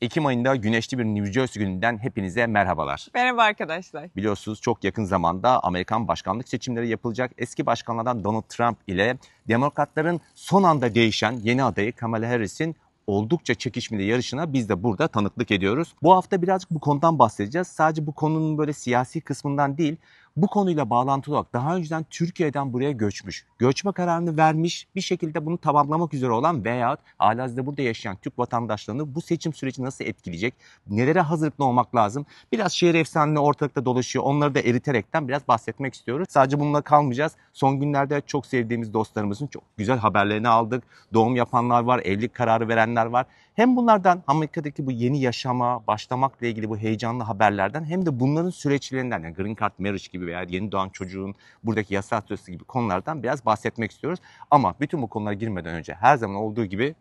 Ekim ayında güneşli bir New Jersey gününden hepinize merhabalar. Merhaba arkadaşlar. Biliyorsunuz çok yakın zamanda Amerikan başkanlık seçimleri yapılacak. Eski başkanlardan Donald Trump ile demokratların son anda değişen yeni adayı Kamala Harris'in oldukça çekişmeli yarışına biz de burada tanıklık ediyoruz. Bu hafta birazcık bu konudan bahsedeceğiz. Sadece bu konunun böyle siyasi kısmından değil, bu konuyla bağlantılı olarak daha önceden Türkiye'den buraya göçmüş, göçme kararını vermiş bir şekilde bunu tamamlamak üzere olan veya alazda burada yaşayan Türk vatandaşlarını bu seçim süreci nasıl etkileyecek, nelere hazırlıklı olmak lazım? Biraz şehir efsaneleri ortalıkta dolaşıyor. Onları da eriterekten biraz bahsetmek istiyoruz. Sadece bununla kalmayacağız. Son günlerde çok sevdiğimiz dostlarımızın çok güzel haberlerini aldık. Doğum yapanlar var, evlilik kararı verenler var. Hem bunlardan Amerika'daki bu yeni yaşama başlamakla ilgili bu heyecanlı haberlerden hem de bunların süreçlerinden yani Green Card Marriage gibi veya yeni doğan çocuğun buradaki yasal statüsü gibi konulardan biraz bahsetmek istiyoruz. Ama bütün bu konulara girmeden önce her zaman olduğu gibi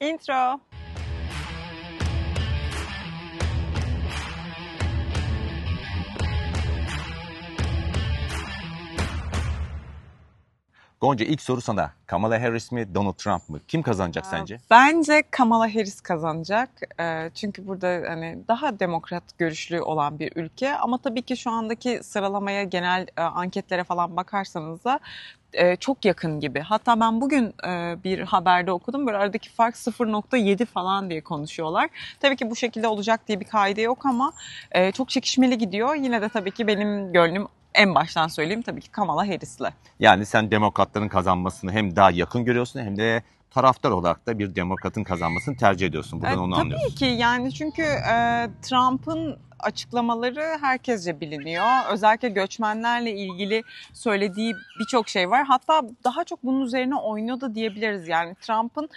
intro. Gonca ilk soru sana. Kamala Harris mi Donald Trump mı? Kim kazanacak ee, sence? Bence Kamala Harris kazanacak. Ee, çünkü burada hani daha demokrat görüşlü olan bir ülke ama tabii ki şu andaki sıralamaya genel e, anketlere falan bakarsanız da e, çok yakın gibi. Hatta ben bugün e, bir haberde okudum. Böyle aradaki fark 0.7 falan diye konuşuyorlar. Tabii ki bu şekilde olacak diye bir kaide yok ama çok çekişmeli gidiyor. Yine de tabii ki benim gönlüm en baştan söyleyeyim tabii ki Kamala Harris'le. Yani sen demokratların kazanmasını hem daha yakın görüyorsun hem de taraftar olarak da bir demokratın kazanmasını tercih ediyorsun. Buradan e, onu tabii anlıyorsun. Tabii ki yani çünkü e, Trump'ın açıklamaları herkesce biliniyor. Özellikle göçmenlerle ilgili söylediği birçok şey var. Hatta daha çok bunun üzerine oynuyor da diyebiliriz. Yani Trump'ın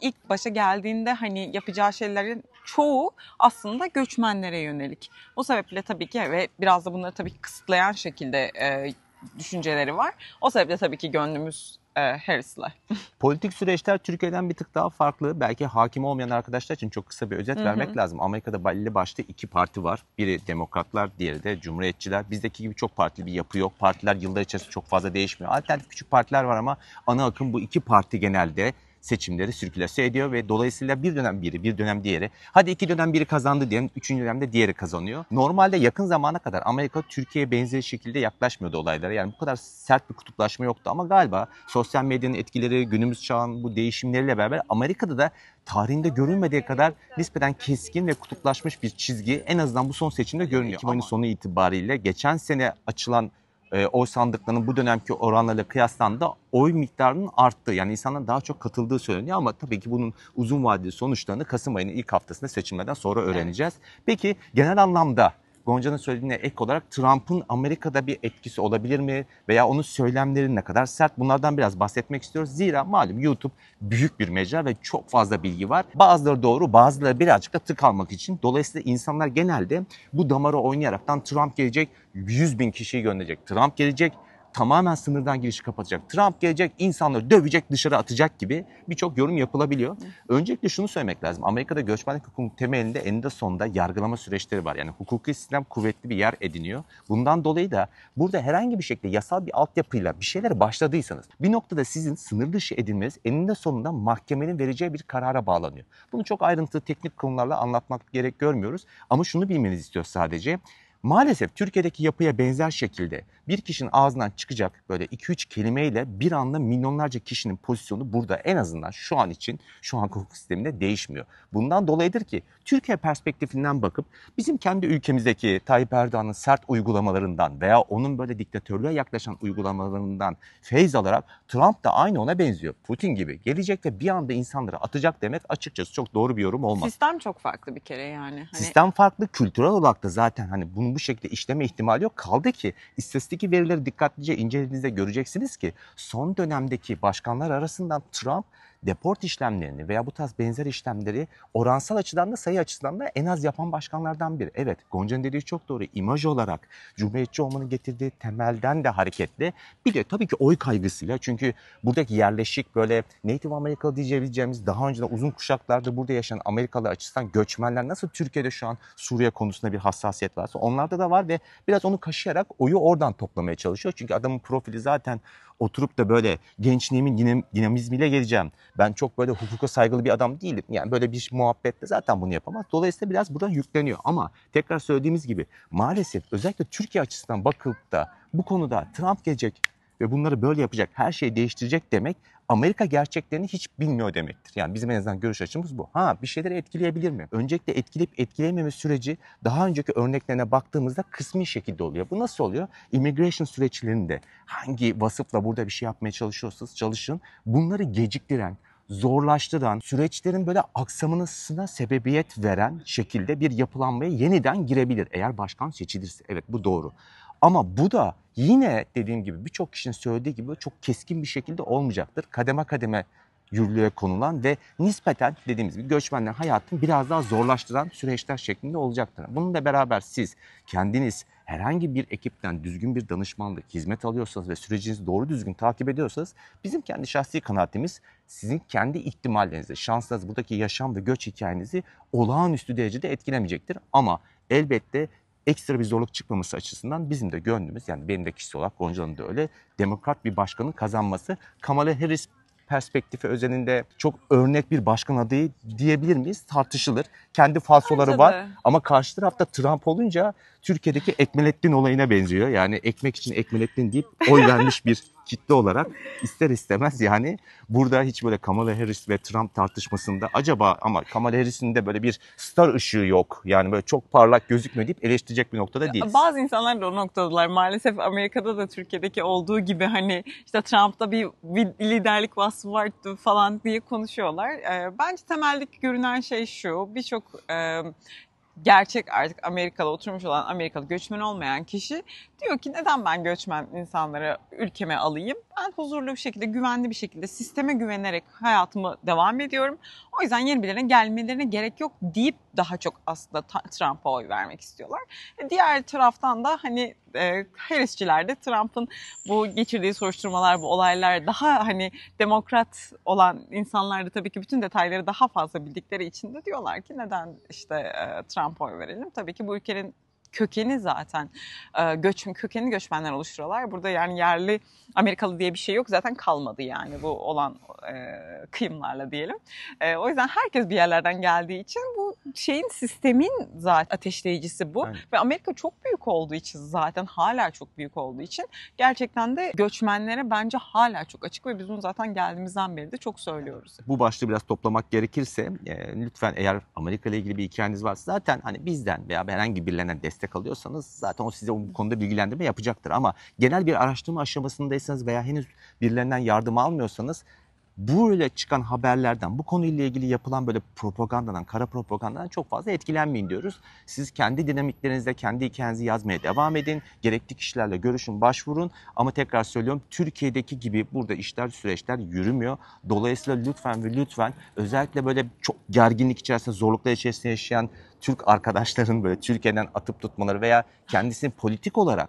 ilk başa geldiğinde hani yapacağı şeylerin çoğu aslında göçmenlere yönelik. O sebeple tabii ki ve biraz da bunları tabii ki kısıtlayan şekilde e, düşünceleri var. O sebeple tabii ki gönlümüz e, Harris'le. Politik süreçler Türkiye'den bir tık daha farklı. Belki hakim olmayan arkadaşlar için çok kısa bir özet Hı-hı. vermek lazım. Amerika'da belli başta iki parti var. Biri demokratlar, diğeri de cumhuriyetçiler. Bizdeki gibi çok partili bir yapı yok. Partiler yıllar içerisinde çok fazla değişmiyor. Alternatif küçük partiler var ama ana akım bu iki parti genelde seçimleri sirkülasyon ediyor ve dolayısıyla bir dönem biri, bir dönem diğeri, hadi iki dönem biri kazandı diyelim, üçüncü dönemde diğeri kazanıyor. Normalde yakın zamana kadar Amerika Türkiye'ye benzeri şekilde yaklaşmıyordu olaylara. Yani bu kadar sert bir kutuplaşma yoktu ama galiba sosyal medyanın etkileri, günümüz çağın bu değişimleriyle beraber Amerika'da da tarihinde görülmediği kadar nispeten keskin ve kutuplaşmış bir çizgi en azından bu son seçimde görünüyor. 2010'un sonu itibariyle geçen sene açılan e, oy sandıklarının bu dönemki oranlarıyla kıyaslandığında oy miktarının arttığı yani insanların daha çok katıldığı söyleniyor ama tabii ki bunun uzun vadeli sonuçlarını Kasım ayının ilk haftasında seçimlerden sonra öğreneceğiz. Evet. Peki genel anlamda Gonca'nın söylediğine ek olarak Trump'ın Amerika'da bir etkisi olabilir mi? Veya onun söylemleri ne kadar sert? Bunlardan biraz bahsetmek istiyoruz. Zira malum YouTube büyük bir mecra ve çok fazla bilgi var. Bazıları doğru, bazıları birazcık da tık almak için. Dolayısıyla insanlar genelde bu damarı oynayaraktan Trump gelecek, 100 bin kişiyi gönderecek. Trump gelecek, tamamen sınırdan girişi kapatacak. Trump gelecek insanları dövecek dışarı atacak gibi birçok yorum yapılabiliyor. Öncelikle şunu söylemek lazım. Amerika'da göçmenlik hukukunun temelinde eninde sonunda yargılama süreçleri var. Yani hukuki sistem kuvvetli bir yer ediniyor. Bundan dolayı da burada herhangi bir şekilde yasal bir altyapıyla bir şeyler başladıysanız bir noktada sizin sınır dışı edilmeniz eninde sonunda mahkemenin vereceği bir karara bağlanıyor. Bunu çok ayrıntılı teknik konularla anlatmak gerek görmüyoruz. Ama şunu bilmenizi istiyoruz sadece. Maalesef Türkiye'deki yapıya benzer şekilde bir kişinin ağzından çıkacak böyle 2-3 kelimeyle bir anda milyonlarca kişinin pozisyonu burada en azından şu an için şu an hukuk sisteminde değişmiyor. Bundan dolayıdır ki Türkiye perspektifinden bakıp bizim kendi ülkemizdeki Tayyip Erdoğan'ın sert uygulamalarından veya onun böyle diktatörlüğe yaklaşan uygulamalarından feyz alarak Trump da aynı ona benziyor. Putin gibi gelecek ve bir anda insanları atacak demek açıkçası çok doğru bir yorum olmaz. Sistem çok farklı bir kere yani. Hani... Sistem farklı kültürel olarak da zaten hani bunu bu şekilde işleme ihtimali yok. Kaldı ki istatistik Buradaki verileri dikkatlice incelediğinizde göreceksiniz ki son dönemdeki başkanlar arasından Trump deport işlemlerini veya bu tarz benzer işlemleri oransal açıdan da sayı açısından da en az yapan başkanlardan biri. Evet Gonca'nın dediği çok doğru. İmaj olarak Cumhuriyetçi olmanın getirdiği temelden de hareketli. Bir de tabii ki oy kaygısıyla çünkü buradaki yerleşik böyle Native Amerikalı diyebileceğimiz daha önceden uzun kuşaklarda burada yaşayan Amerikalı açısından göçmenler nasıl Türkiye'de şu an Suriye konusunda bir hassasiyet varsa onlarda da var ve biraz onu kaşıyarak oyu oradan toplamaya çalışıyor. Çünkü adamın profili zaten oturup da böyle gençliğimin dinamizmiyle geleceğim. Ben çok böyle hukuka saygılı bir adam değilim. Yani böyle bir muhabbette zaten bunu yapamaz. Dolayısıyla biraz buradan yükleniyor. Ama tekrar söylediğimiz gibi maalesef özellikle Türkiye açısından bakıp da bu konuda Trump gelecek, ve bunları böyle yapacak, her şeyi değiştirecek demek Amerika gerçeklerini hiç bilmiyor demektir. Yani bizim en azından görüş açımız bu. Ha bir şeyleri etkileyebilir mi? Öncelikle etkileyip etkileyememe süreci daha önceki örneklerine baktığımızda kısmi şekilde oluyor. Bu nasıl oluyor? Immigration süreçlerinde hangi vasıfla burada bir şey yapmaya çalışıyorsunuz, çalışın. Bunları geciktiren, zorlaştıran, süreçlerin böyle aksamına sebebiyet veren şekilde bir yapılanmaya yeniden girebilir eğer başkan seçilirse. Evet bu doğru. Ama bu da Yine dediğim gibi birçok kişinin söylediği gibi çok keskin bir şekilde olmayacaktır. Kademe kademe yürürlüğe konulan ve nispeten dediğimiz gibi göçmenlerin hayatını biraz daha zorlaştıran süreçler şeklinde olacaktır. Bununla beraber siz kendiniz herhangi bir ekipten düzgün bir danışmanlık, hizmet alıyorsanız ve sürecinizi doğru düzgün takip ediyorsanız bizim kendi şahsi kanaatimiz sizin kendi ihtimallerinizi, şansınız buradaki yaşam ve göç hikayenizi olağanüstü derecede etkilemeyecektir. Ama elbette ekstra bir zorluk çıkmaması açısından bizim de gönlümüz yani benim de kişisel olarak Gonca'nın da öyle demokrat bir başkanın kazanması Kamala Harris perspektifi özelinde çok örnek bir başkan adayı diyebilir miyiz? Tartışılır. Kendi falsoları var ama karşı tarafta Trump olunca Türkiye'deki Ekmelettin olayına benziyor. Yani ekmek için Ekmelettin deyip oy vermiş bir kitle olarak ister istemez yani burada hiç böyle Kamala Harris ve Trump tartışmasında acaba ama Kamala Harris'in de böyle bir star ışığı yok. Yani böyle çok parlak gözükmüyor deyip eleştirecek bir noktada değil. Bazı insanlar da o noktadalar. Maalesef Amerika'da da Türkiye'deki olduğu gibi hani işte Trump'ta bir, liderlik vasfı vardı falan diye konuşuyorlar. Ee, bence temeldeki görünen şey şu. Birçok e, gerçek artık Amerikalı oturmuş olan Amerikalı göçmen olmayan kişi diyor ki neden ben göçmen insanları ülkeme alayım? Ben huzurlu bir şekilde, güvenli bir şekilde sisteme güvenerek hayatımı devam ediyorum. O yüzden yeni birilerine gelmelerine gerek yok deyip daha çok aslında Trump'a oy vermek istiyorlar. E, diğer taraftan da hani e, her işçilerde Trump'ın bu geçirdiği soruşturmalar, bu olaylar daha hani demokrat olan insanlar da tabii ki bütün detayları daha fazla bildikleri için de diyorlar ki neden işte e, Trump'a oy verelim? Tabii ki bu ülkenin kökeni zaten e, göçün kökeni göçmenler oluşturuyorlar. Burada yani yerli Amerikalı diye bir şey yok zaten kalmadı yani bu olan e, kıyımlarla diyelim. E, o yüzden herkes bir yerlerden geldiği için bu şeyin sistemin zaten ateşleyicisi bu. Aynen. Ve Amerika çok büyük olduğu için zaten hala çok büyük olduğu için gerçekten de göçmenlere bence hala çok açık ve biz bunu zaten geldiğimizden beri de çok söylüyoruz. Bu başlığı biraz toplamak gerekirse e, lütfen eğer Amerika ile ilgili bir hikayeniz varsa zaten hani bizden veya herhangi birilerine destek destek alıyorsanız zaten o size bu konuda bilgilendirme yapacaktır. Ama genel bir araştırma aşamasındaysanız veya henüz birilerinden yardım almıyorsanız böyle çıkan haberlerden, bu konuyla ilgili yapılan böyle propagandadan, kara propagandadan çok fazla etkilenmeyin diyoruz. Siz kendi dinamiklerinizde kendi hikayenizi yazmaya devam edin. Gerekli kişilerle görüşün, başvurun. Ama tekrar söylüyorum Türkiye'deki gibi burada işler, süreçler yürümüyor. Dolayısıyla lütfen ve lütfen özellikle böyle çok gerginlik içerisinde, zorluklar içerisinde yaşayan Türk arkadaşların böyle Türkiye'den atıp tutmaları veya kendisini politik olarak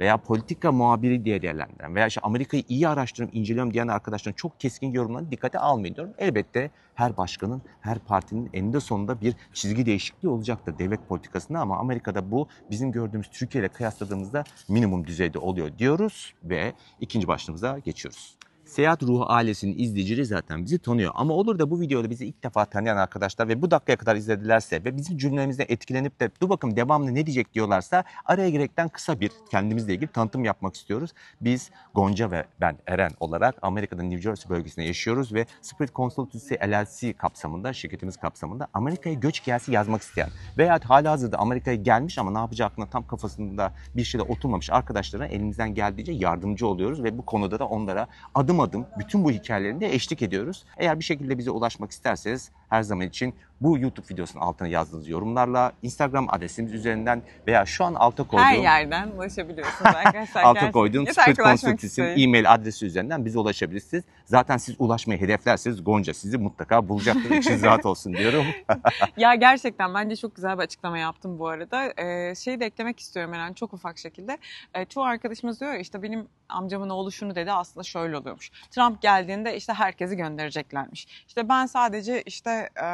veya politika muhabiri diye değerlendiren veya işte Amerika'yı iyi araştırıyorum, inceliyorum diyen arkadaşların çok keskin yorumlarını dikkate almayın diyorum. Elbette her başkanın, her partinin eninde sonunda bir çizgi değişikliği olacaktır devlet politikasında ama Amerika'da bu bizim gördüğümüz Türkiye ile kıyasladığımızda minimum düzeyde oluyor diyoruz ve ikinci başlığımıza geçiyoruz. Seyahat Ruhu ailesinin izleyicileri zaten bizi tanıyor. Ama olur da bu videoda bizi ilk defa tanıyan arkadaşlar ve bu dakikaya kadar izledilerse ve bizim cümlemizden etkilenip de dur bakın devamlı ne diyecek diyorlarsa araya girekten kısa bir kendimizle ilgili tanıtım yapmak istiyoruz. Biz Gonca ve ben Eren olarak Amerika'da New Jersey bölgesinde yaşıyoruz ve Spirit Consultancy LLC kapsamında, şirketimiz kapsamında Amerika'ya göç hikayesi yazmak isteyen veya hala hazırda Amerika'ya gelmiş ama ne yapacağı hakkında tam kafasında bir şeyle oturmamış arkadaşlara elimizden geldiğince yardımcı oluyoruz ve bu konuda da onlara adım adım adım bütün bu hikayelerinde eşlik ediyoruz. Eğer bir şekilde bize ulaşmak isterseniz her zaman için bu YouTube videosunun altına yazdığınız yorumlarla, Instagram adresimiz üzerinden veya şu an alta koyduğum... Her yerden ulaşabiliyorsunuz arkadaşlar. alta koyduğum Spirit Consultancy'nin e-mail adresi üzerinden bize ulaşabilirsiniz. Zaten siz ulaşmayı hedeflerseniz Gonca sizi mutlaka bulacaktır. İçiniz rahat olsun diyorum. ya gerçekten bence çok güzel bir açıklama yaptım bu arada. Ee, şeyi de eklemek istiyorum Eren çok ufak şekilde. Ee, çoğu arkadaşımız diyor işte benim amcamın oğlu şunu dedi aslında şöyle oluyormuş Trump geldiğinde işte herkesi göndereceklermiş. İşte ben sadece işte e,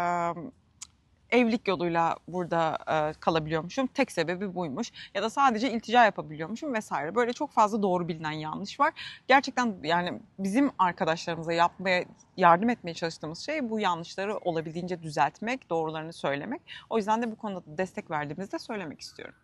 evlilik yoluyla burada e, kalabiliyormuşum. Tek sebebi buymuş. Ya da sadece iltica yapabiliyormuşum vesaire. Böyle çok fazla doğru bilinen yanlış var. Gerçekten yani bizim arkadaşlarımıza yapmaya yardım etmeye çalıştığımız şey bu yanlışları olabildiğince düzeltmek, doğrularını söylemek. O yüzden de bu konuda destek verdiğimizde söylemek istiyorum.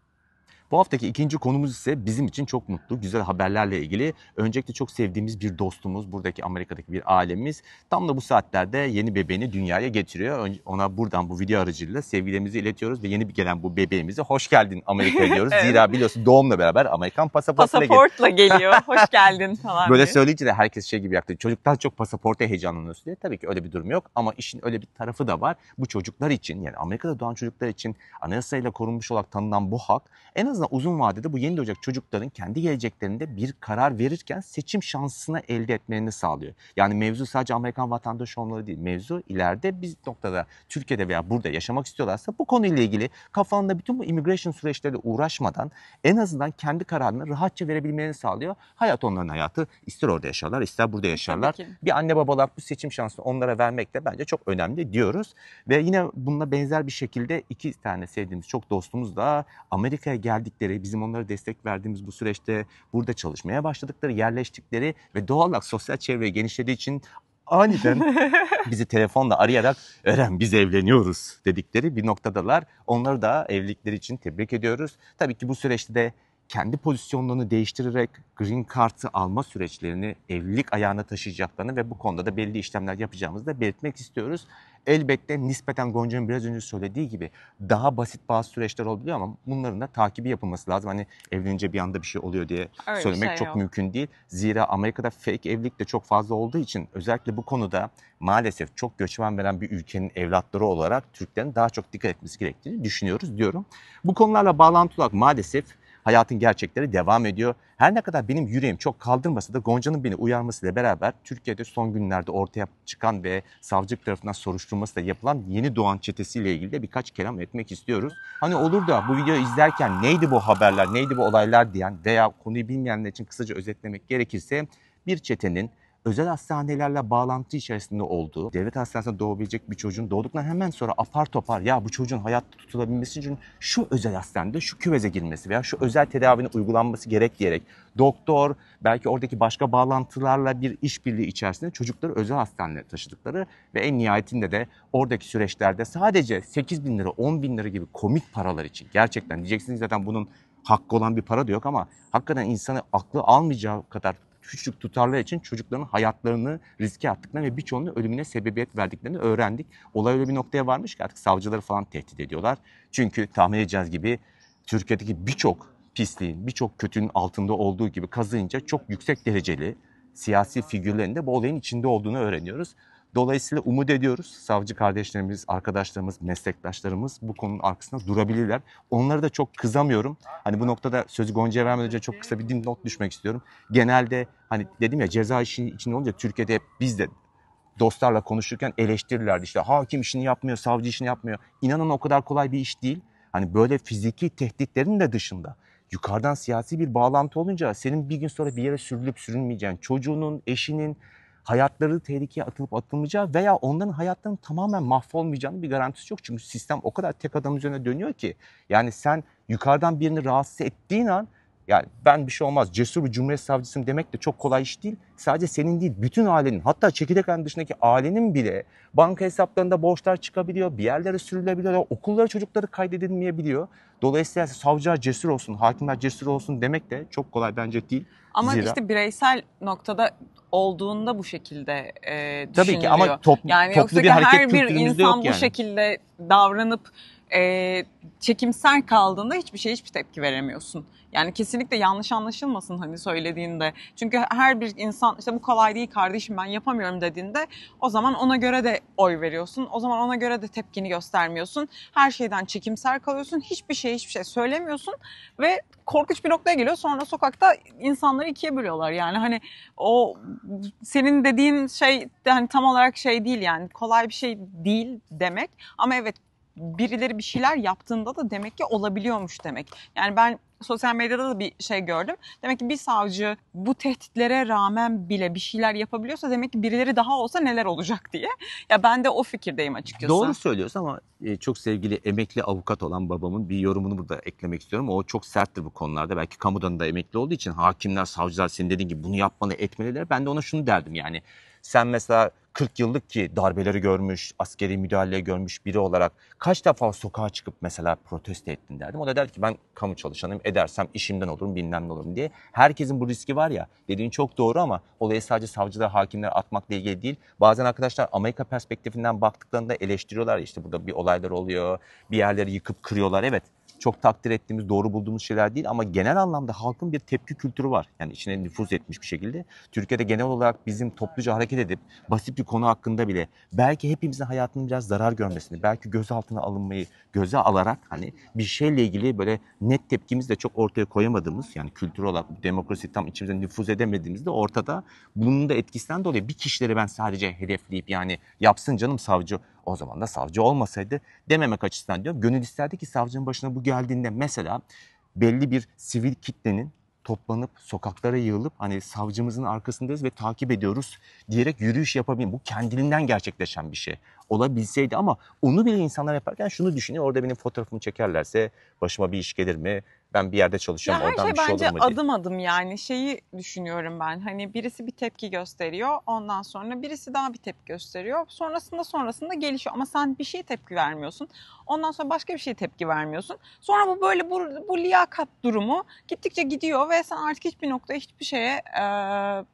Bu haftaki ikinci konumuz ise bizim için çok mutlu, güzel haberlerle ilgili. Öncelikle çok sevdiğimiz bir dostumuz, buradaki Amerika'daki bir ailemiz. Tam da bu saatlerde yeni bebeğini dünyaya getiriyor. Ona buradan bu video aracılığıyla sevgilerimizi iletiyoruz ve yeni bir gelen bu bebeğimize hoş geldin Amerika diyoruz. evet. Zira biliyorsun doğumla beraber Amerikan pasaportuyla Pasaportla geliyor, hoş geldin falan. Böyle diye. söyleyince de herkes şey gibi yaptı. Çocuklar çok pasaporta heyecanlanıyorsun diye. Tabii ki öyle bir durum yok ama işin öyle bir tarafı da var. Bu çocuklar için yani Amerika'da doğan çocuklar için anayasayla korunmuş olarak tanınan bu hak en az azından uzun vadede bu yeni doğacak çocukların kendi geleceklerinde bir karar verirken seçim şansını elde etmelerini sağlıyor. Yani mevzu sadece Amerikan vatandaşı olmaları değil. Mevzu ileride biz noktada Türkiye'de veya burada yaşamak istiyorlarsa bu konuyla ilgili kafalarında bütün bu immigration süreçleriyle uğraşmadan en azından kendi kararını rahatça verebilmelerini sağlıyor. Hayat onların hayatı. ister orada yaşarlar, ister burada yaşarlar. Bir anne babalar bu seçim şansını onlara vermek de bence çok önemli diyoruz. Ve yine bununla benzer bir şekilde iki tane sevdiğimiz çok dostumuz da Amerika'ya geldi geldikleri, bizim onlara destek verdiğimiz bu süreçte burada çalışmaya başladıkları, yerleştikleri ve doğal olarak sosyal çevreyi genişlediği için aniden bizi telefonla arayarak Eren biz evleniyoruz dedikleri bir noktadalar. Onları da evlilikleri için tebrik ediyoruz. Tabii ki bu süreçte de kendi pozisyonlarını değiştirerek green kartı alma süreçlerini evlilik ayağına taşıyacaklarını ve bu konuda da belli işlemler yapacağımızı da belirtmek istiyoruz. Elbette nispeten Gonca'nın biraz önce söylediği gibi daha basit bazı süreçler olabiliyor ama bunların da takibi yapılması lazım. Hani evlenince bir anda bir şey oluyor diye Öyle söylemek şey çok yok. mümkün değil. Zira Amerika'da fake evlilik de çok fazla olduğu için özellikle bu konuda maalesef çok göçmen veren bir ülkenin evlatları olarak Türklerin daha çok dikkat etmesi gerektiğini düşünüyoruz diyorum. Bu konularla bağlantılı olarak maalesef Hayatın gerçekleri devam ediyor. Her ne kadar benim yüreğim çok kaldırmasa da Gonca'nın beni uyarmasıyla beraber Türkiye'de son günlerde ortaya çıkan ve savcılık tarafından soruşturması da yapılan yeni doğan çetesiyle ilgili de birkaç kelam etmek istiyoruz. Hani olur da bu videoyu izlerken neydi bu haberler, neydi bu olaylar diyen veya konuyu bilmeyenler için kısaca özetlemek gerekirse bir çetenin özel hastanelerle bağlantı içerisinde olduğu, devlet hastanesinde doğabilecek bir çocuğun doğduktan hemen sonra apar topar ya bu çocuğun hayatta tutulabilmesi için şu özel hastanede şu küveze girmesi veya şu özel tedavinin uygulanması gerek diyerek doktor belki oradaki başka bağlantılarla bir işbirliği içerisinde çocukları özel hastanelere taşıdıkları ve en nihayetinde de oradaki süreçlerde sadece 8 bin lira 10 bin lira gibi komik paralar için gerçekten diyeceksiniz zaten bunun hakkı olan bir para da yok ama hakikaten insanı aklı almayacağı kadar küçük tutarlar için çocukların hayatlarını riske attıklarını ve birçoğunun ölümüne sebebiyet verdiklerini öğrendik. Olay öyle bir noktaya varmış ki artık savcıları falan tehdit ediyorlar. Çünkü tahmin edeceğiz gibi Türkiye'deki birçok pisliğin, birçok kötünün altında olduğu gibi kazıyınca çok yüksek dereceli siyasi figürlerin de bu olayın içinde olduğunu öğreniyoruz. Dolayısıyla umut ediyoruz savcı kardeşlerimiz, arkadaşlarımız, meslektaşlarımız bu konunun arkasında durabilirler. Onları da çok kızamıyorum. Hani bu noktada sözü Gonca'ya vermeden önce çok kısa bir not düşmek istiyorum. Genelde hani dedim ya ceza işi içinde olunca Türkiye'de hep biz de dostlarla konuşurken eleştirirlerdi. İşte hakim işini yapmıyor, savcı işini yapmıyor. İnanın o kadar kolay bir iş değil. Hani böyle fiziki tehditlerin de dışında yukarıdan siyasi bir bağlantı olunca senin bir gün sonra bir yere sürülüp sürünmeyeceğin, çocuğunun, eşinin, hayatları tehlikeye atılıp atılmayacağı veya onların hayatlarının tamamen mahvolmayacağının bir garantisi yok. Çünkü sistem o kadar tek adam üzerine dönüyor ki yani sen yukarıdan birini rahatsız ettiğin an yani ben bir şey olmaz cesur bir cumhuriyet savcısıyım demek de çok kolay iş değil. Sadece senin değil bütün ailenin hatta çekirdek çekirdekhanenin dışındaki ailenin bile banka hesaplarında borçlar çıkabiliyor. Bir yerlere sürülebiliyor. Okullara çocukları kaydedilmeyebiliyor. Dolayısıyla savcılar cesur olsun, hakimler cesur olsun demek de çok kolay bence değil. Ama Zira... işte bireysel noktada olduğunda bu şekilde e, düşünülüyor. Tabii ki ama top, yani toplu bir hareket her bir insan yok yani. bu şekilde davranıp e, çekimser kaldığında hiçbir şey hiçbir tepki veremiyorsun. Yani kesinlikle yanlış anlaşılmasın hani söylediğinde. Çünkü her bir insan işte bu kolay değil kardeşim ben yapamıyorum dediğinde o zaman ona göre de oy veriyorsun. O zaman ona göre de tepkini göstermiyorsun. Her şeyden çekimser kalıyorsun. Hiçbir şey hiçbir şey söylemiyorsun ve korkunç bir noktaya geliyor. Sonra sokakta insanları ikiye bölüyorlar. Yani hani o senin dediğin şey hani tam olarak şey değil yani kolay bir şey değil demek. Ama evet birileri bir şeyler yaptığında da demek ki olabiliyormuş demek. Yani ben sosyal medyada da bir şey gördüm. Demek ki bir savcı bu tehditlere rağmen bile bir şeyler yapabiliyorsa demek ki birileri daha olsa neler olacak diye. Ya ben de o fikirdeyim açıkçası. Doğru söylüyorsun ama e, çok sevgili emekli avukat olan babamın bir yorumunu burada eklemek istiyorum. O çok serttir bu konularda. Belki kamudan da emekli olduğu için hakimler, savcılar senin dediğin gibi bunu yapmalı, etmeliler. Ben de ona şunu derdim yani. Sen mesela 40 yıllık ki darbeleri görmüş, askeri müdahale görmüş biri olarak kaç defa sokağa çıkıp mesela protesto ettin derdim. O da der ki ben kamu çalışanıyım edersem işimden olurum bilmem ne olurum diye. Herkesin bu riski var ya dediğin çok doğru ama olayı sadece savcılar, hakimler atmakla ilgili değil. Bazen arkadaşlar Amerika perspektifinden baktıklarında eleştiriyorlar. işte burada bir olaylar oluyor, bir yerleri yıkıp kırıyorlar. Evet çok takdir ettiğimiz, doğru bulduğumuz şeyler değil ama genel anlamda halkın bir tepki kültürü var. Yani içine nüfuz etmiş bir şekilde. Türkiye'de genel olarak bizim topluca hareket edip basit bir konu hakkında bile belki hepimizin hayatının biraz zarar görmesini, belki gözaltına alınmayı göze alarak hani bir şeyle ilgili böyle net tepkimizi de çok ortaya koyamadığımız yani kültür olarak demokrasi tam içimize nüfuz edemediğimizde ortada bunun da etkisinden dolayı bir kişileri ben sadece hedefleyip yani yapsın canım savcı o zaman da savcı olmasaydı dememek açısından diyorum. Gönül isterdi ki savcının başına bu geldiğinde mesela belli bir sivil kitlenin toplanıp sokaklara yığılıp hani savcımızın arkasındayız ve takip ediyoruz diyerek yürüyüş yapabilir. Bu kendiliğinden gerçekleşen bir şey olabilseydi ama onu bile insanlar yaparken şunu düşünüyor. Orada benim fotoğrafımı çekerlerse başıma bir iş gelir mi? ben bir yerde çalışıyorum ya oradan şey bir şey olur mu diye. Her şey bence adım adım yani şeyi düşünüyorum ben. Hani birisi bir tepki gösteriyor ondan sonra birisi daha bir tepki gösteriyor. Sonrasında sonrasında gelişiyor ama sen bir şey tepki vermiyorsun. Ondan sonra başka bir şey tepki vermiyorsun. Sonra bu böyle bu, bu liyakat durumu gittikçe gidiyor ve sen artık hiçbir nokta hiçbir şeye e,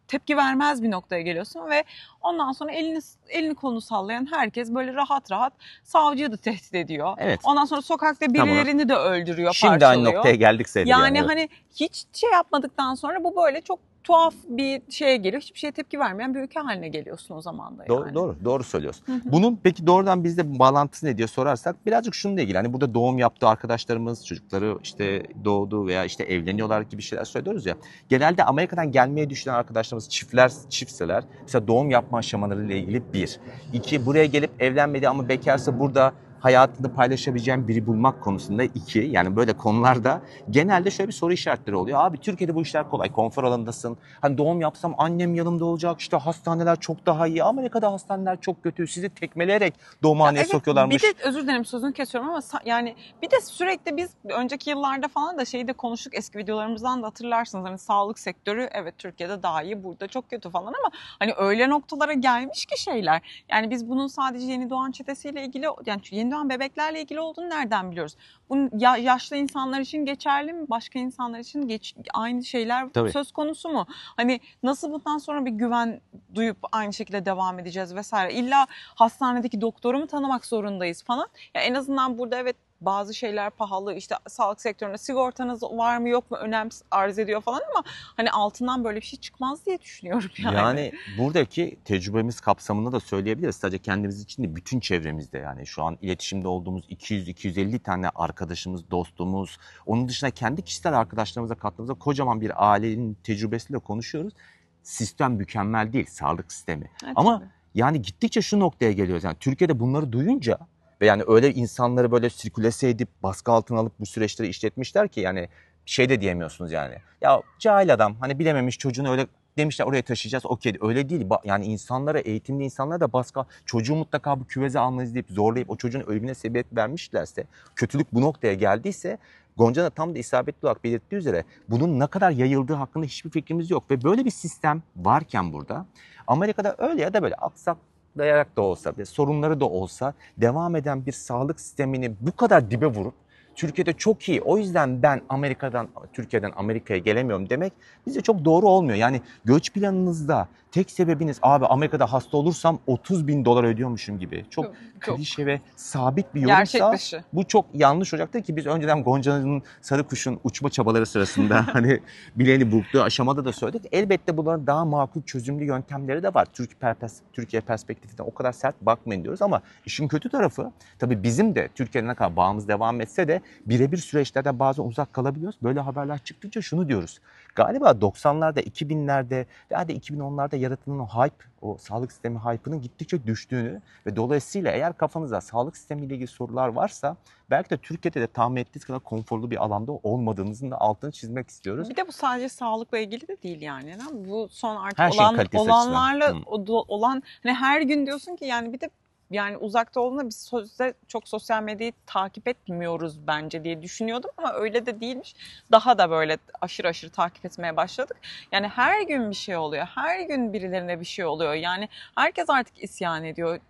tepki vermez bir noktaya geliyorsun ve Ondan sonra elini elini kolunu sallayan herkes böyle rahat rahat savcıyı da tehdit ediyor. Evet. Ondan sonra sokakta birilerini tamam. de öldürüyor, Şimdi parçalıyor. Şimdi aynı noktaya geldik seni. Yani, yani hani hiç şey yapmadıktan sonra bu böyle çok tuhaf bir şeye geliyor. Hiçbir şeye tepki vermeyen bir ülke haline geliyorsun o zaman da yani. Doğru, doğru, doğru söylüyorsun. Bunun peki doğrudan bizde bağlantısı ne diye sorarsak birazcık şununla ilgili. Hani burada doğum yaptığı arkadaşlarımız çocukları işte doğdu veya işte evleniyorlar gibi şeyler söylüyoruz ya. Genelde Amerika'dan gelmeye düşünen arkadaşlarımız çiftler, çiftseler mesela doğum yapma aşamaları ile ilgili bir. iki buraya gelip evlenmedi ama bekarsa burada hayatını paylaşabileceğim biri bulmak konusunda iki yani böyle konularda genelde şöyle bir soru işaretleri oluyor. Abi Türkiye'de bu işler kolay. Konfor alanındasın. Hani doğum yapsam annem yanımda olacak. İşte hastaneler çok daha iyi. Amerika'da hastaneler çok kötü. Sizi tekmeleyerek doğumhaneye evet, sokuyorlarmış. Bir de özür dilerim sözünü kesiyorum ama yani bir de sürekli biz önceki yıllarda falan da şeyi de konuştuk eski videolarımızdan da hatırlarsınız. Hani sağlık sektörü evet Türkiye'de daha iyi burada çok kötü falan ama hani öyle noktalara gelmiş ki şeyler. Yani biz bunun sadece yeni doğan çetesiyle ilgili yani yeni Gündoğan bebeklerle ilgili olduğunu nereden biliyoruz? Bunun ya, yaşlı insanlar için geçerli mi? Başka insanlar için geç, aynı şeyler Tabii. söz konusu mu? Hani nasıl bundan sonra bir güven duyup aynı şekilde devam edeceğiz vesaire. İlla hastanedeki doktoru mu tanımak zorundayız falan. Ya en azından burada evet bazı şeyler pahalı işte sağlık sektöründe sigortanız var mı yok mu önem arz ediyor falan ama hani altından böyle bir şey çıkmaz diye düşünüyorum yani. Yani buradaki tecrübemiz kapsamında da söyleyebiliriz sadece kendimiz için de bütün çevremizde yani şu an iletişimde olduğumuz 200-250 tane arkadaşımız, dostumuz onun dışında kendi kişisel arkadaşlarımıza kattığımızda kocaman bir ailenin tecrübesiyle konuşuyoruz. Sistem mükemmel değil sağlık sistemi evet, ama tabii. yani gittikçe şu noktaya geliyoruz yani Türkiye'de bunları duyunca ve yani öyle insanları böyle sirkülese edip baskı altına alıp bu süreçleri işletmişler ki yani şey de diyemiyorsunuz yani. Ya cahil adam hani bilememiş çocuğunu öyle demişler oraya taşıyacağız. Okey öyle değil. Yani insanlara eğitimli insanlara da baskı çocuğu mutlaka bu küveze almanız deyip zorlayıp o çocuğun ölümüne sebep vermişlerse kötülük bu noktaya geldiyse Gonca'nın tam da isabetli olarak belirttiği üzere bunun ne kadar yayıldığı hakkında hiçbir fikrimiz yok. Ve böyle bir sistem varken burada Amerika'da öyle ya da böyle aksak patlayarak da olsa ve sorunları da olsa devam eden bir sağlık sistemini bu kadar dibe vurup Türkiye'de çok iyi. O yüzden ben Amerika'dan Türkiye'den Amerika'ya gelemiyorum demek bize çok doğru olmuyor. Yani göç planınızda tek sebebiniz abi Amerika'da hasta olursam 30 bin dolar ödüyormuşum gibi çok, çok klişe ve sabit bir yorumsa bu çok yanlış olacaktır ki biz önceden Gonca'nın sarı kuşun uçma çabaları sırasında hani bileğini burktuğu aşamada da söyledik. Elbette bunların daha makul çözümlü yöntemleri de var. Türk pers Türkiye perspektifinden o kadar sert bakmayın diyoruz ama işin kötü tarafı tabii bizim de Türkiye'den ne kadar bağımız devam etse de birebir süreçlerde bazen uzak kalabiliyoruz. Böyle haberler çıktıkça şunu diyoruz. Galiba 90'larda, 2000'lerde veya hadi 2010'larda yaratılan o hype, o sağlık sistemi hype'ının gittikçe düştüğünü ve dolayısıyla eğer kafanızda sağlık sistemiyle ilgili sorular varsa belki de Türkiye'de de tahmin ettiğiniz kadar konforlu bir alanda olmadığımızın da altını çizmek istiyoruz. Bir de bu sadece sağlıkla ilgili de değil yani. bu son artık her olan, olanlarla o, olan hani her gün diyorsun ki yani bir de yani uzakta olduğunda biz sözde çok sosyal medyayı takip etmiyoruz bence diye düşünüyordum ama öyle de değilmiş. Daha da böyle aşırı aşırı takip etmeye başladık. Yani her gün bir şey oluyor. Her gün birilerine bir şey oluyor. Yani herkes artık isyan ediyor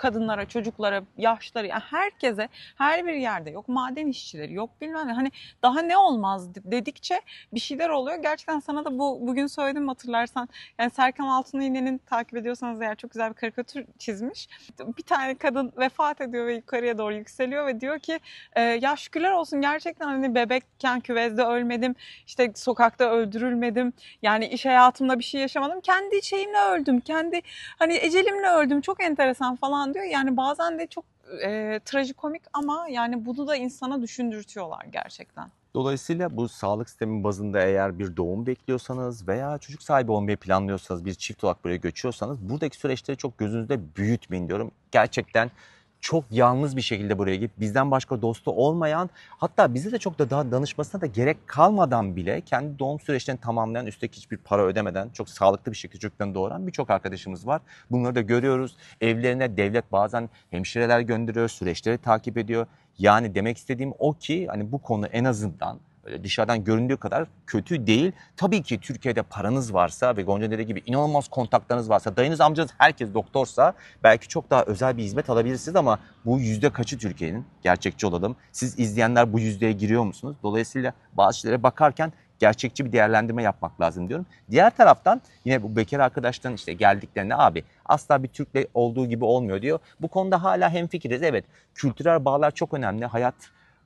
kadınlara, çocuklara, yaşlara yani herkese her bir yerde yok maden işçileri yok bilmem ne hani daha ne olmaz dedikçe bir şeyler oluyor. Gerçekten sana da bu bugün söyledim hatırlarsan yani Serkan Altun İğne'nin takip ediyorsanız eğer çok güzel bir karikatür çizmiş. Bir tane kadın vefat ediyor ve yukarıya doğru yükseliyor ve diyor ki e, ya şükürler olsun gerçekten hani bebekken küvezde ölmedim işte sokakta öldürülmedim yani iş hayatımda bir şey yaşamadım kendi şeyimle öldüm kendi hani ecelimle öldüm çok enteresan falan diyor. Yani bazen de çok e, trajikomik ama yani bunu da insana düşündürtüyorlar gerçekten. Dolayısıyla bu sağlık sistemin bazında eğer bir doğum bekliyorsanız veya çocuk sahibi olmayı planlıyorsanız, bir çift olarak buraya göçüyorsanız buradaki süreçleri çok gözünüzde büyütmeyin diyorum. Gerçekten çok yalnız bir şekilde buraya gelip bizden başka dostu olmayan hatta bize de çok da daha danışmasına da gerek kalmadan bile kendi doğum süreçlerini tamamlayan üstelik hiçbir para ödemeden çok sağlıklı bir şekilde çocuklarını doğuran birçok arkadaşımız var. Bunları da görüyoruz. Evlerine devlet bazen hemşireler gönderiyor, süreçleri takip ediyor. Yani demek istediğim o ki hani bu konu en azından dışarıdan göründüğü kadar kötü değil. Tabii ki Türkiye'de paranız varsa ve Gonca dediği gibi inanılmaz kontaklarınız varsa, dayınız, amcanız, herkes doktorsa belki çok daha özel bir hizmet alabilirsiniz ama bu yüzde kaçı Türkiye'nin? Gerçekçi olalım. Siz izleyenler bu yüzdeye giriyor musunuz? Dolayısıyla bazı şeylere bakarken gerçekçi bir değerlendirme yapmak lazım diyorum. Diğer taraftan yine bu bekar arkadaştan işte geldiklerinde abi asla bir Türk'le olduğu gibi olmuyor diyor. Bu konuda hala hemfikiriz. Evet kültürel bağlar çok önemli. Hayat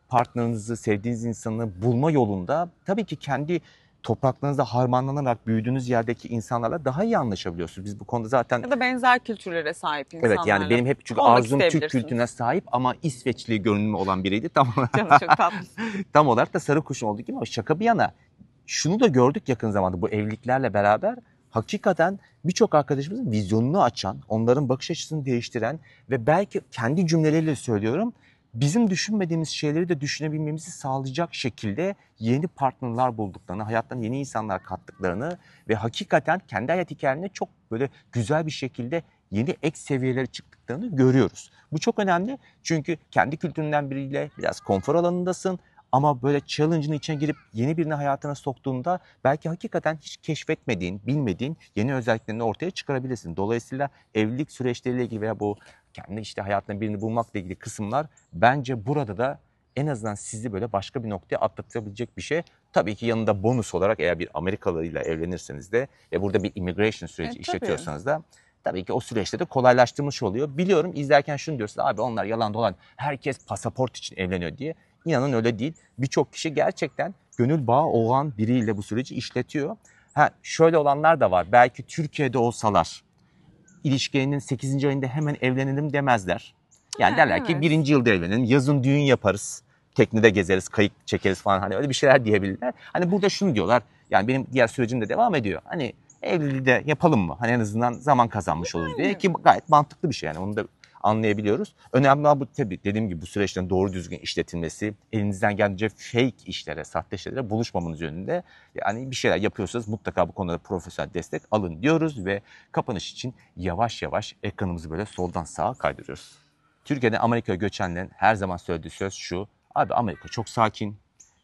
partnerinizi, sevdiğiniz insanı bulma yolunda tabii ki kendi topraklarınızda harmanlanarak büyüdüğünüz yerdeki insanlarla daha iyi anlaşabiliyorsunuz. Biz bu konuda zaten... Ya da benzer kültürlere sahip insanlarla. Evet yani benim hep çünkü arzum Türk kültürüne sahip ama İsveçli görünümü olan biriydi. Tam olarak, çok tatlısın. tam olarak da sarı kuşun olduğu gibi ama şaka bir yana şunu da gördük yakın zamanda bu evliliklerle beraber hakikaten birçok arkadaşımızın vizyonunu açan, onların bakış açısını değiştiren ve belki kendi cümleleriyle söylüyorum bizim düşünmediğimiz şeyleri de düşünebilmemizi sağlayacak şekilde yeni partnerler bulduklarını, hayattan yeni insanlar kattıklarını ve hakikaten kendi hayat hikayelerine çok böyle güzel bir şekilde yeni ek seviyelere çıktıklarını görüyoruz. Bu çok önemli çünkü kendi kültüründen biriyle biraz konfor alanındasın ama böyle challenge'ın içine girip yeni birini hayatına soktuğunda belki hakikaten hiç keşfetmediğin, bilmediğin yeni özelliklerini ortaya çıkarabilirsin. Dolayısıyla evlilik süreçleriyle ilgili veya bu kendi işte hayatına birini bulmakla ilgili kısımlar bence burada da en azından sizi böyle başka bir noktaya atlatabilecek bir şey. Tabii ki yanında bonus olarak eğer bir Amerikalıyla evlenirseniz de ve burada bir immigration süreci e, işletiyorsanız da tabii ki o süreçte de kolaylaştırmış oluyor. Biliyorum izlerken şunu diyorsun abi onlar yalan dolan herkes pasaport için evleniyor diye. İnanın öyle değil. Birçok kişi gerçekten gönül bağı olan biriyle bu süreci işletiyor. Ha, şöyle olanlar da var. Belki Türkiye'de olsalar ilişkinin 8. ayında hemen evlenelim demezler. Yani ha, derler evet. ki birinci yılda evlenin. yazın düğün yaparız, teknede gezeriz, kayık çekeriz falan hani öyle bir şeyler diyebilirler. Hani burada şunu diyorlar, yani benim diğer sürecim de devam ediyor. Hani evliliği de yapalım mı? Hani en azından zaman kazanmış oluruz diye ki gayet mantıklı bir şey yani onu da anlayabiliyoruz. Önemli olan bu tabii dediğim gibi bu süreçten doğru düzgün işletilmesi, elinizden geldiğince fake işlere, sahte işlere buluşmamanız yönünde yani bir şeyler yapıyorsanız mutlaka bu konuda profesyonel destek alın diyoruz ve kapanış için yavaş yavaş ekranımızı böyle soldan sağa kaydırıyoruz. Türkiye'de Amerika'ya göçenlerin her zaman söylediği söz şu. Abi Amerika çok sakin,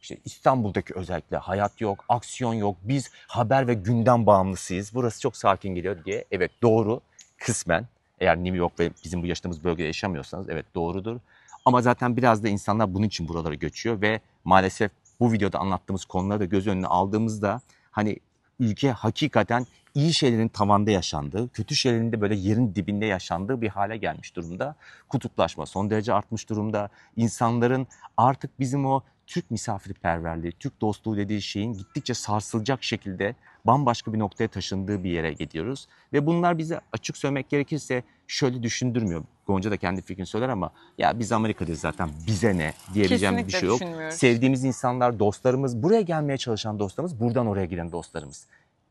İşte İstanbul'daki özellikle hayat yok, aksiyon yok. Biz haber ve gündem bağımlısıyız. Burası çok sakin geliyor diye. Evet doğru kısmen eğer New York ve bizim bu yaşadığımız bölgede yaşamıyorsanız evet doğrudur. Ama zaten biraz da insanlar bunun için buralara göçüyor ve maalesef bu videoda anlattığımız konuları da göz önüne aldığımızda hani ülke hakikaten iyi şeylerin tavanda yaşandığı, kötü şeylerin de böyle yerin dibinde yaşandığı bir hale gelmiş durumda. Kutuplaşma son derece artmış durumda. İnsanların artık bizim o Türk misafirperverliği, Türk dostluğu dediği şeyin gittikçe sarsılacak şekilde bambaşka bir noktaya taşındığı bir yere gidiyoruz. Ve bunlar bize açık söylemek gerekirse şöyle düşündürmüyor. Gonca da kendi fikrini söyler ama ya biz Amerika'dayız zaten bize ne diyebileceğim bir şey yok. Sevdiğimiz insanlar, dostlarımız, buraya gelmeye çalışan dostlarımız, buradan oraya giren dostlarımız.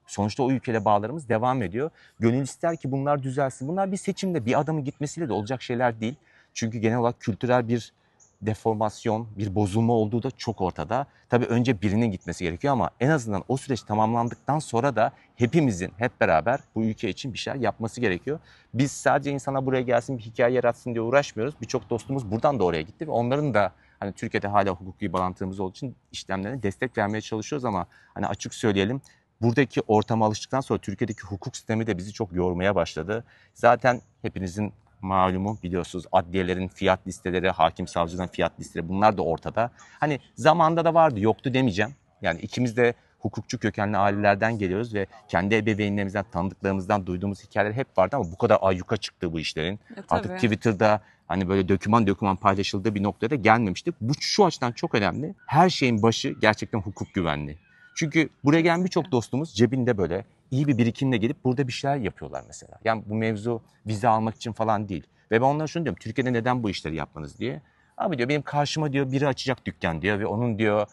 Sonuçta o ülkeyle bağlarımız devam ediyor. Gönül ister ki bunlar düzelsin. Bunlar bir seçimde bir adamın gitmesiyle de olacak şeyler değil. Çünkü genel olarak kültürel bir deformasyon, bir bozulma olduğu da çok ortada. Tabii önce birinin gitmesi gerekiyor ama en azından o süreç tamamlandıktan sonra da hepimizin hep beraber bu ülke için bir şeyler yapması gerekiyor. Biz sadece insana buraya gelsin bir hikaye yaratsın diye uğraşmıyoruz. Birçok dostumuz buradan da oraya gitti ve onların da hani Türkiye'de hala hukuki bağlantımız olduğu için işlemlerine destek vermeye çalışıyoruz ama hani açık söyleyelim buradaki ortama alıştıktan sonra Türkiye'deki hukuk sistemi de bizi çok yormaya başladı. Zaten hepinizin malumu biliyorsunuz adliyelerin fiyat listeleri, hakim savcıdan fiyat listeleri bunlar da ortada. Hani zamanda da vardı yoktu demeyeceğim. Yani ikimiz de hukukçu kökenli ailelerden geliyoruz ve kendi ebeveynlerimizden, tanıdıklarımızdan duyduğumuz hikayeler hep vardı ama bu kadar ayyuka çıktı bu işlerin. E, Artık Twitter'da hani böyle döküman döküman paylaşıldığı bir noktada da gelmemiştik. Bu şu açıdan çok önemli. Her şeyin başı gerçekten hukuk güvenliği. Çünkü buraya gelen birçok dostumuz cebinde böyle iyi bir birikimle gelip burada bir şeyler yapıyorlar mesela. Yani bu mevzu vize almak için falan değil. Ve ben onlara şunu diyorum. Türkiye'de neden bu işleri yapmanız diye. Abi diyor benim karşıma diyor biri açacak dükkan diyor ve onun diyor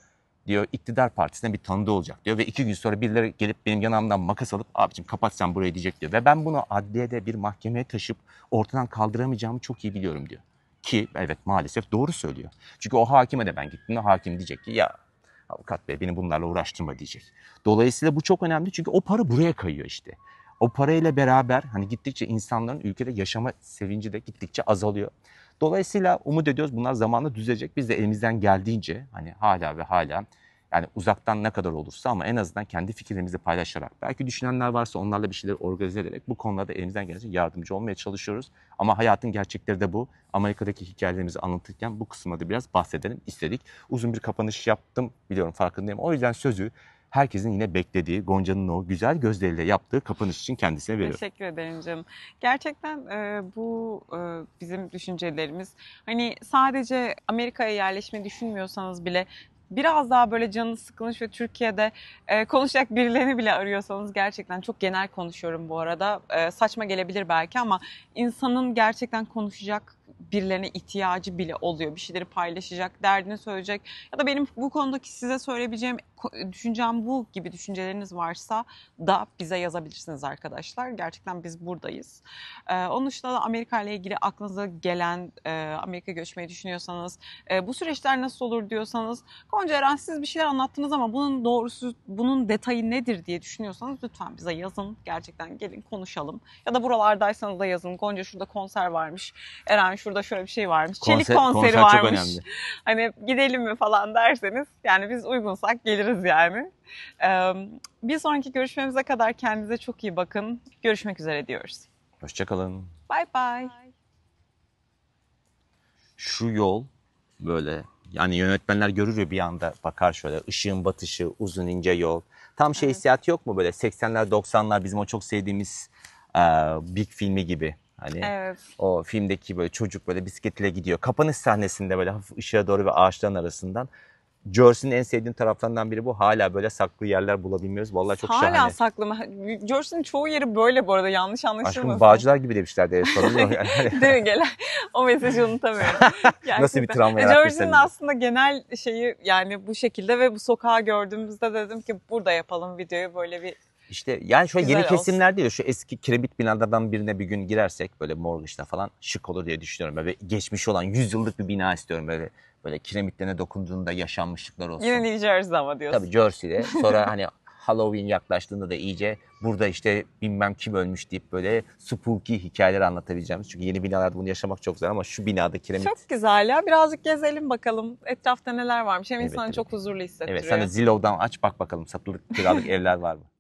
diyor iktidar partisine bir tanıdığı olacak diyor. Ve iki gün sonra birileri gelip benim yanımdan makas alıp abicim kapat sen burayı diyecek diyor. Ve ben bunu adliyede bir mahkemeye taşıp ortadan kaldıramayacağımı çok iyi biliyorum diyor. Ki evet maalesef doğru söylüyor. Çünkü o hakime de ben gittim gittiğimde hakim diyecek ki ya Avukat bey beni bunlarla uğraştırma diyecek. Dolayısıyla bu çok önemli çünkü o para buraya kayıyor işte. O parayla beraber hani gittikçe insanların ülkede yaşama sevinci de gittikçe azalıyor. Dolayısıyla umut ediyoruz bunlar zamanla düzelecek. Biz de elimizden geldiğince hani hala ve hala yani uzaktan ne kadar olursa ama en azından kendi fikirlerimizi paylaşarak, belki düşünenler varsa onlarla bir şeyleri organize ederek bu konularda elimizden gelince yardımcı olmaya çalışıyoruz. Ama hayatın gerçekleri de bu. Amerika'daki hikayelerimizi anlatırken bu kısma da biraz bahsedelim istedik. Uzun bir kapanış yaptım biliyorum farkındayım. O yüzden sözü herkesin yine beklediği Gonca'nın o güzel gözleriyle yaptığı kapanış için kendisine veriyorum. Teşekkür ederim canım. Gerçekten e, bu e, bizim düşüncelerimiz. Hani sadece Amerika'ya yerleşme düşünmüyorsanız bile biraz daha böyle canınız sıkılmış ve Türkiye'de e, konuşacak birilerini bile arıyorsanız gerçekten çok genel konuşuyorum bu arada. E, saçma gelebilir belki ama insanın gerçekten konuşacak birilerine ihtiyacı bile oluyor. Bir şeyleri paylaşacak, derdini söyleyecek. Ya da benim bu konudaki size söyleyebileceğim düşüncem bu gibi düşünceleriniz varsa da bize yazabilirsiniz arkadaşlar. Gerçekten biz buradayız. Ee, onun dışında da Amerika ile ilgili aklınıza gelen e, Amerika göçmeyi düşünüyorsanız, e, bu süreçler nasıl olur diyorsanız, Gonca Eren siz bir şeyler anlattınız ama bunun doğrusu, bunun detayı nedir diye düşünüyorsanız lütfen bize yazın. Gerçekten gelin konuşalım. Ya da buralardaysanız da yazın. Gonca şurada konser varmış. Eren şu şurada şöyle bir şey varmış. Konser, Çelik konseri konser varmış. Çok Hani gidelim mi falan derseniz yani biz uygunsak geliriz yani. Ee, bir sonraki görüşmemize kadar kendinize çok iyi bakın. Görüşmek üzere diyoruz. Hoşçakalın. Bay bay. Şu yol böyle yani yönetmenler görür ya bir anda bakar şöyle ışığın batışı, uzun ince yol. Tam şey evet. hissiyatı yok mu böyle 80'ler 90'lar bizim o çok sevdiğimiz e, Big filmi gibi. Hani evet. o filmdeki böyle çocuk böyle bisikletle gidiyor. Kapanış sahnesinde böyle hafif ışığa doğru ve ağaçların arasından. Jersey'nin en sevdiğim taraflarından biri bu. Hala böyle saklı yerler bulabilmiyoruz. Vallahi çok Hala şahane. Hala saklı mı? Jersey'nin çoğu yeri böyle bu arada. Yanlış anlaşılmasın. Aşkım bağcılar gibi demişler diye soruluyor Yani. Hani Değil mi? Gelen o mesajı unutamıyorum. Nasıl bir travma yarattı Jersey'nin aslında genel şeyi yani bu şekilde ve bu sokağı gördüğümüzde dedim ki burada yapalım videoyu böyle bir işte yani şöyle yeni kesimler değil şu eski kiremit binalardan birine bir gün girersek böyle morgıçta falan şık olur diye düşünüyorum. Böyle geçmiş olan 100 yıllık bir bina istiyorum böyle böyle kiremitlerine dokunduğunda yaşanmışlıklar olsun. Yine New Jersey ama diyorsun. Tabii Jersey'de. Sonra hani Halloween yaklaştığında da iyice burada işte bilmem kim ölmüş deyip böyle spooky hikayeler anlatabileceğimiz. Çünkü yeni binalarda bunu yaşamak çok zor ama şu binada kiremit. Çok güzel ya birazcık gezelim bakalım etrafta neler varmış. Hem evet, insanı evet. çok huzurlu hissettiriyor. Evet sen de Zillow'dan aç bak bakalım satılık kiralık evler var mı?